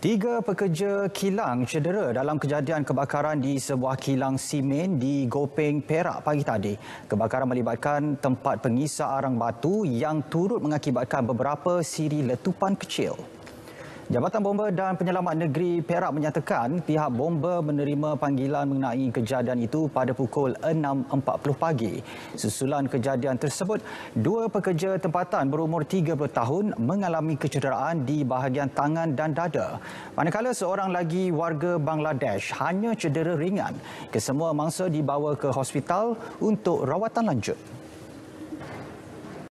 Tiga pekerja kilang cedera dalam kejadian kebakaran di sebuah kilang simen di Gopeng, Perak pagi tadi. Kebakaran melibatkan tempat pengisar arang batu yang turut mengakibatkan beberapa siri letupan kecil. Jabatan Bomba dan Penyelamat Negeri Perak menyatakan pihak bomba menerima panggilan mengenai kejadian itu pada pukul 6.40 pagi. Susulan kejadian tersebut, dua pekerja tempatan berumur 30 tahun mengalami kecederaan di bahagian tangan dan dada. Manakala seorang lagi warga Bangladesh hanya cedera ringan. Kesemua mangsa dibawa ke hospital untuk rawatan lanjut.